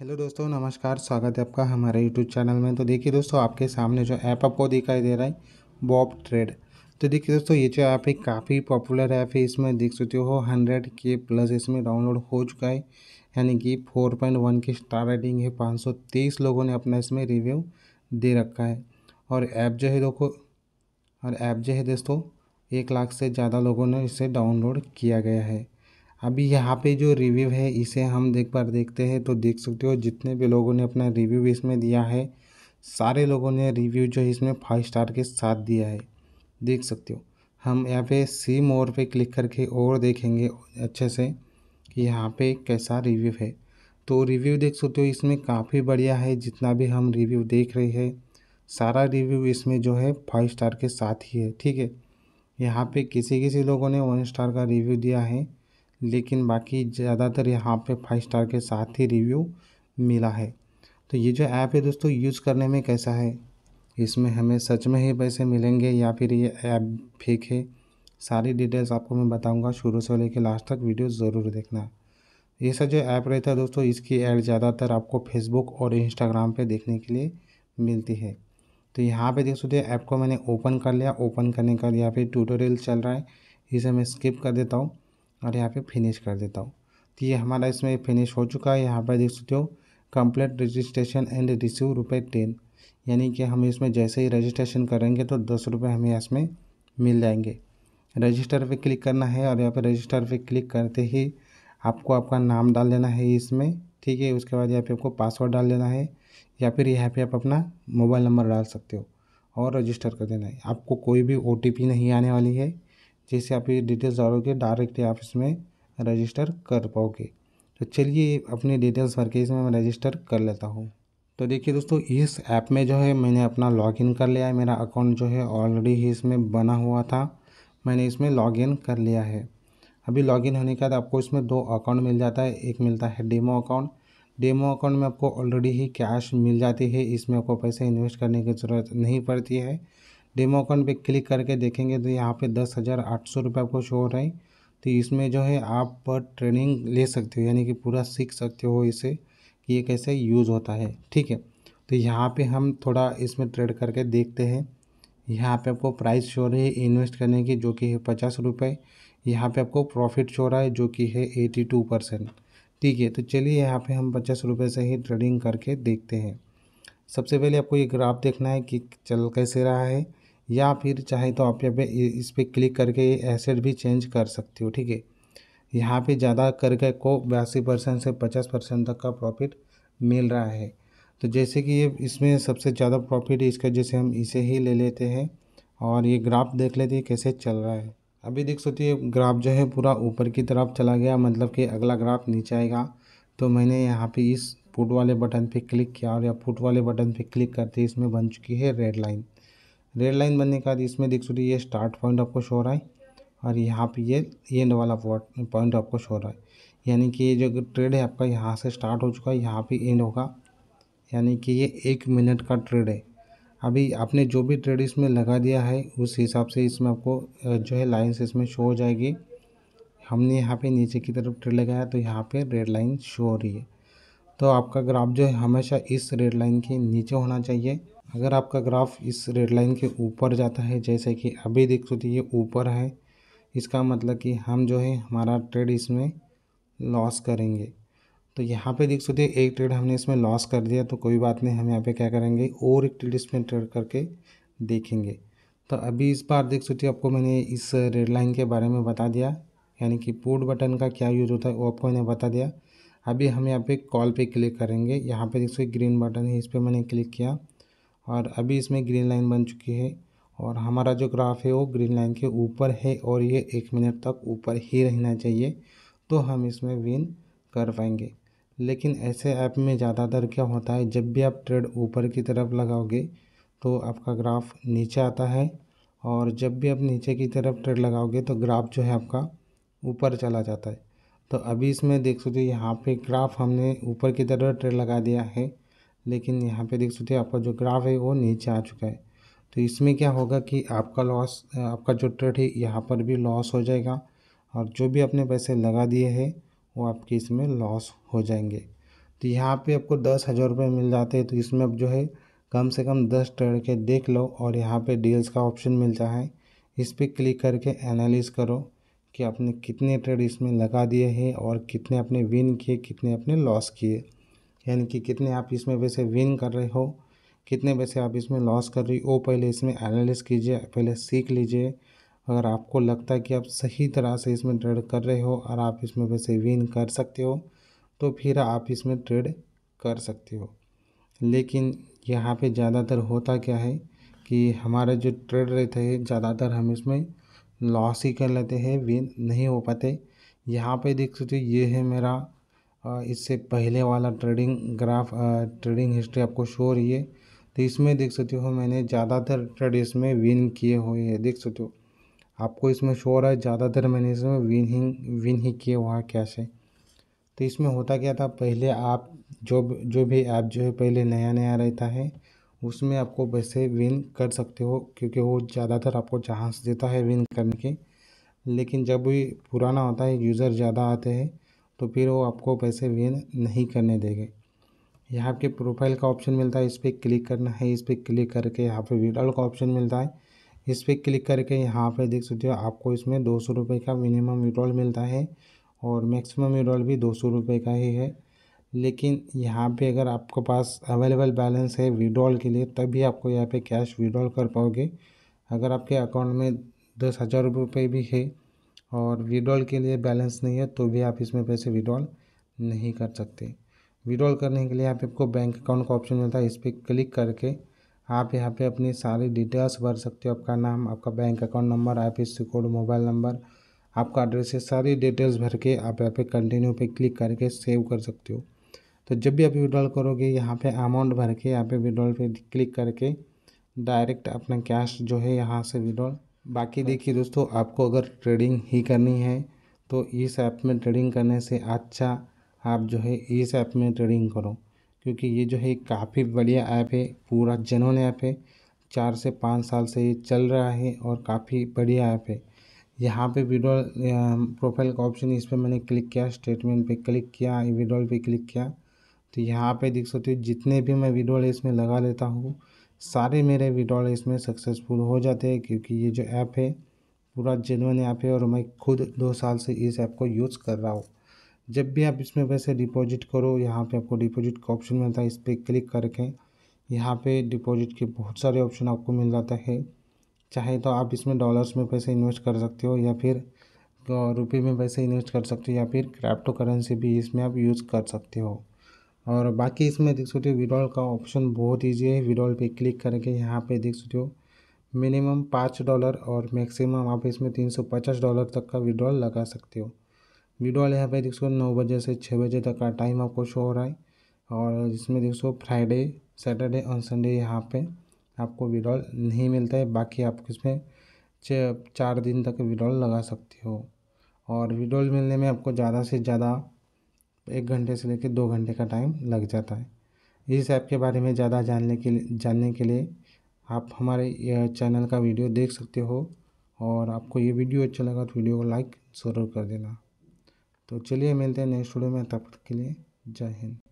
hello दोस्तों नमस्कार स्वागत है आपका हमारे यूट्यूब चैनल में तो देखिए दोस्तों आपके सामने जो ऐप आपको दिखाई दे रहा है बॉब ट्रेड तो देखिए दोस्तों ये जो ऐप है काफ़ी पॉपुलर ऐप है इसमें देख सकते हो हंड्रेड के प्लस इसमें डाउनलोड हो चुका है यानी कि फोर पॉइंट वन की स्टार रेटिंग है पाँच सौ तेईस लोगों ने अपना इसमें रिव्यू दे रखा है और ऐप जो है देखो और ऐप जो है दोस्तों एक लाख से ज़्यादा लोगों ने इसे डाउनलोड किया गया है अभी यहाँ पे जो रिव्यू है इसे हम देख पर देखते हैं तो देख सकते हो जितने भी लोगों ने अपना रिव्यू इसमें दिया है सारे लोगों ने रिव्यू जो है इसमें फाइव स्टार के साथ दिया है देख सकते हो हम यहाँ पे सी मोर पे क्लिक करके और देखेंगे अच्छे से कि यहाँ पे कैसा रिव्यू है तो रिव्यू देख सकते हो इसमें काफ़ी बढ़िया है जितना भी हम रिव्यू देख रहे हैं सारा रिव्यू इसमें जो है फाइव स्टार के साथ ही है ठीक है यहाँ पे किसी किसी लोगों ने वन स्टार का रिव्यू दिया है लेकिन बाकी ज़्यादातर यहाँ पे फाइव स्टार के साथ ही रिव्यू मिला है तो ये जो ऐप है दोस्तों यूज़ करने में कैसा है इसमें हमें सच में ही पैसे मिलेंगे या फिर ये ऐप फेक है सारी डिटेल्स आपको मैं बताऊंगा शुरू से लेकर लास्ट तक वीडियो ज़रूर देखना ये सब जो ऐप रहता है दोस्तों इसकी ऐड ज़्यादातर आपको फेसबुक और इंस्टाग्राम पर देखने के लिए मिलती है तो यहाँ पर देख सकते ऐप को मैंने ओपन कर लिया ओपन करने का या फिर ट्यूटोरियल चल रहा है इसे मैं स्किप कर देता हूँ और यहाँ पे फिनिश कर देता हूँ तो ये हमारा इसमें फिनिश हो चुका है यहाँ पर देख सकते हो कंप्लीट रजिस्ट्रेशन एंड रिसीव रुपये टेन यानी कि हम इसमें जैसे ही रजिस्ट्रेशन करेंगे तो दस रुपये हमें इसमें मिल जाएंगे रजिस्टर पे क्लिक करना है और यहाँ पे रजिस्टर पे क्लिक करते ही आपको आपका नाम डाल देना है इसमें ठीक है उसके बाद यहाँ पे आपको पासवर्ड डाल देना है या फिर यहाँ पे आप अपना मोबाइल नंबर डाल सकते हो और रजिस्टर कर देना है आपको कोई भी ओ नहीं आने वाली है जैसे आप ये डिटेल्स डालोगे डायरेक्टली आप इसमें रजिस्टर कर पाओगे तो चलिए अपने डिटेल्स भर के इसमें मैं रजिस्टर कर लेता हूँ तो देखिए दोस्तों इस ऐप में जो है मैंने अपना लॉगिन कर लिया है मेरा अकाउंट जो है ऑलरेडी ही इसमें बना हुआ था मैंने इसमें लॉगिन कर लिया है अभी लॉगिन होने के बाद आपको इसमें दो अकाउंट मिल जाता है एक मिलता है डेमो अकाउंट डेमो अकाउंट में आपको ऑलरेडी ही कैश मिल जाती है इसमें आपको पैसे इन्वेस्ट करने की ज़रूरत नहीं पड़ती है डेमोकॉन पे क्लिक करके देखेंगे तो यहाँ पे दस हज़ार आठ सौ रुपये आपको शो हो रहा है तो इसमें जो है आप ट्रेनिंग ले सकते हो यानी कि पूरा सीख सकते हो इसे कि ये कैसे यूज़ होता है ठीक है तो यहाँ पे हम थोड़ा इसमें ट्रेड करके देखते हैं यहाँ पे आपको प्राइस शो रही है इन्वेस्ट करने की जो कि है पचास रुपये यहाँ पर आपको प्रॉफिट शो रहा है जो कि है एटी टू परसेंट ठीक है तो चलिए यहाँ पर हम पचास रुपये से ही ट्रेडिंग करके देखते हैं सबसे पहले आपको ये ग्राफ देखना है कि चल कैसे रहा है या फिर चाहे तो आप यहाँ पे इस पर क्लिक करके एसेट भी चेंज कर सकते हो ठीक है यहाँ पे ज़्यादा करके को बयासी परसेंट से पचास परसेंट तक का प्रॉफिट मिल रहा है तो जैसे कि ये इसमें सबसे ज़्यादा प्रॉफिट इसका जैसे हम इसे ही ले लेते हैं और ये ग्राफ देख लेते हैं कैसे चल रहा है अभी देख सकते ग्राफ जो है पूरा ऊपर की तरफ चला गया मतलब कि अगला ग्राफ नीचे आएगा तो मैंने यहाँ पे इस पुट वाले बटन पे क्लिक किया और या पुट वाले बटन पे क्लिक करते इसमें बन चुकी है रेड लाइन रेड लाइन बनने के बाद इसमें देख सकते ये स्टार्ट पॉइंट आपको शो रहा है और यहाँ पे ये एंड वाला पॉइंट आपको शो रहा है यानी कि ये जो ट्रेड है आपका यहाँ से स्टार्ट हो चुका है यहाँ पे एंड होगा यानी कि ये एक मिनट का ट्रेड है अभी आपने जो भी ट्रेड इसमें लगा दिया है उस हिसाब से इसमें आपको जो है लाइन इसमें शो हो जाएगी हमने यहाँ पर नीचे की तरफ ट्रेड लगाया तो यहाँ पर रेड लाइन शो हो रही है तो आपका ग्राफ जो है हमेशा इस रेड लाइन के नीचे होना चाहिए अगर आपका ग्राफ इस रेड लाइन के ऊपर जाता है जैसे कि अभी देख सकते ये ऊपर है इसका मतलब कि हम जो है हमारा ट्रेड इसमें लॉस करेंगे तो यहाँ पे देख सकते एक ट्रेड हमने इसमें लॉस कर दिया तो कोई बात नहीं हम यहाँ पे क्या करेंगे और एक ट्रेड इसमें ट्रेड करके देखेंगे तो अभी इस बार देख सकते आपको मैंने इस रेड लाइन के बारे में बता दिया यानी कि पुट बटन का क्या यूज़ होता है वो आपको मैंने बता दिया अभी हम यहाँ पे कॉल पे क्लिक करेंगे यहाँ पे सकते ग्रीन बटन है इस पर मैंने क्लिक किया और अभी इसमें ग्रीन लाइन बन चुकी है और हमारा जो ग्राफ है वो ग्रीन लाइन के ऊपर है और ये एक मिनट तक ऊपर ही रहना चाहिए तो हम इसमें विन कर पाएंगे लेकिन ऐसे ऐप में ज़्यादातर क्या होता है जब भी आप ट्रेड ऊपर की तरफ लगाओगे तो आपका ग्राफ नीचे आता है और जब भी आप नीचे की तरफ ट्रेड लगाओगे तो ग्राफ जो है आपका ऊपर चला जाता है तो अभी इसमें देख सकते हो यहाँ पे ग्राफ हमने ऊपर की तरफ ट्रेड लगा दिया है लेकिन यहाँ पे देख सकते हैं आपका जो ग्राफ है वो नीचे आ चुका है तो इसमें क्या होगा कि आपका लॉस आपका जो ट्रेड है यहाँ पर भी लॉस हो जाएगा और जो भी आपने पैसे लगा दिए हैं वो आपके इसमें लॉस हो जाएंगे तो यहाँ पे आपको दस हज़ार रुपये मिल जाते हैं तो इसमें आप जो है कम से कम दस ट्रेड के देख लो और यहाँ पर डील्स का ऑप्शन मिलता है इस पर क्लिक करके एनालिस करो कि आपने कितने ट्रेड इसमें लगा दिए हैं और कितने आपने विन किए कितने आपने लॉस किए यानी कि कितने आप इसमें वैसे विन कर रहे हो कितने पैसे आप इसमें लॉस कर रही हो पहले इसमें एनालिस कीजिए पहले सीख लीजिए अगर आपको लगता है कि आप सही तरह से इसमें ट्रेड कर रहे हो और आप इसमें वैसे विन कर सकते हो तो फिर आप इसमें ट्रेड कर सकते हो लेकिन यहाँ पे ज़्यादातर होता क्या है कि हमारे जो ट्रेड रहते हैं ज़्यादातर हम इसमें लॉस ही कर लेते हैं विन नहीं हो पाते यहाँ पे देख सकते ये है मेरा इससे पहले वाला ट्रेडिंग ग्राफ ट्रेडिंग हिस्ट्री आपको शो हो रही है तो इसमें देख सकते हो मैंने ज़्यादातर ट्रेड इसमें विन किए हुए हैं देख सकते हो आपको इसमें शो हो रहा है ज़्यादातर मैंने इसमें विन ही विन ही किए हुआ कैसे तो इसमें होता क्या था पहले आप जो जो भी ऐप जो है पहले नया नया रहता है उसमें आपको वैसे विन कर सकते हो क्योंकि वो ज़्यादातर आपको चांस देता है विन करने के लेकिन जब भी पुराना होता है यूज़र ज़्यादा आते हैं तो फिर वो आपको पैसे वेन नहीं करने देंगे यहाँ आपके प्रोफाइल का ऑप्शन मिलता है इस पर क्लिक करना है इस पर क्लिक करके यहाँ पे विड्रॉल का ऑप्शन मिलता है इस पर क्लिक करके यहाँ पे देख सकते हो आपको इसमें दो सौ रुपये का मिनिमम विड्रॉल मिलता है और मैक्सिमम विड्रॉल भी दो सौ रुपये का ही है लेकिन यहाँ पे अगर आपके पास अवेलेबल बैलेंस है विड्रॉल के लिए तभी आपको यहाँ पर कैश विड्रॉल कर पाओगे अगर आपके अकाउंट में दस हज़ार रुपये भी है और विड्रॉल के लिए बैलेंस नहीं है तो भी आप इसमें पैसे विड्रॉल नहीं कर सकते विड्रॉल करने के लिए आप आपको बैंक अकाउंट का ऑप्शन मिलता है इस पर क्लिक करके आप यहाँ पे अपनी सारी डिटेल्स भर सकते हो आपका नाम आपका bank account number I P code mobile number आपका एड्रेस है सारी डिटेल्स भर के आप यहाँ पे कंटिन्यू पे क्लिक करके सेव कर सकते हो तो जब भी आप विड्रॉल करोगे यहाँ पे अमाउंट भर के यहाँ पे विड्रॉल पे क्लिक करके डायरेक्ट अपना कैश जो है यहाँ से विड्रॉल बाकी देखिए दोस्तों आपको अगर ट्रेडिंग ही करनी है तो इस ऐप में ट्रेडिंग करने से अच्छा आप जो है इस ऐप में ट्रेडिंग करो क्योंकि ये जो है काफ़ी बढ़िया ऐप है पूरा जनोन ऐप है चार से पाँच साल से ये चल रहा है और काफ़ी बढ़िया ऐप है यहाँ पे विड्रॉल प्रोफाइल का ऑप्शन इस पर मैंने क्लिक किया स्टेटमेंट पे क्लिक किया विड्रॉल पे क्लिक किया तो यहाँ पे देख सकते हो जितने भी मैं विड्रॉल इसमें लगा लेता हूँ सारे मेरे विड्रॉल इसमें सक्सेसफुल हो जाते हैं क्योंकि ये जो ऐप है पूरा जेनवन ऐप है और मैं खुद दो साल से इस ऐप को यूज़ कर रहा हूँ जब भी आप इसमें पैसे डिपॉजिट करो यहाँ पे आपको डिपॉजिट का ऑप्शन मिलता है इस पर क्लिक करके यहाँ पे डिपॉजिट के बहुत सारे ऑप्शन आपको मिल जाता है चाहे तो आप इसमें डॉलर्स में पैसे इन्वेस्ट कर सकते हो या फिर रुपये में पैसे इन्वेस्ट कर सकते हो या फिर क्रिप्टो करेंसी भी इसमें आप यूज़ कर सकते हो और बाकी इसमें देख सकते हो विड्रॉल का ऑप्शन बहुत ईजी है विड्रॉल पे क्लिक करके यहाँ पे देख सकते हो मिनिमम पाँच डॉलर और मैक्सिमम आप इसमें तीन सौ पचास डॉलर तक का विड्रॉल लगा सकते हो विड्रॉल यहाँ पे देख सको नौ बजे से छः बजे तक का टाइम आपको शो हो रहा है और इसमें देख सको फ्राइडे सैटरडे और संडे यहाँ पे आपको विड्रॉल नहीं मिलता है बाकी आप इसमें चार दिन तक विड्रॉल लगा सकते हो और विड्रॉल मिलने में आपको ज़्यादा से ज़्यादा एक घंटे से लेकर दो घंटे का टाइम लग जाता है इस ऐप के बारे में ज़्यादा जानने के लिए जानने के लिए आप हमारे चैनल का वीडियो देख सकते हो और आपको ये वीडियो अच्छा लगा तो वीडियो को लाइक ज़रूर कर देना तो चलिए मिलते हैं नेक्स्ट वीडियो में तब तक के लिए जय हिंद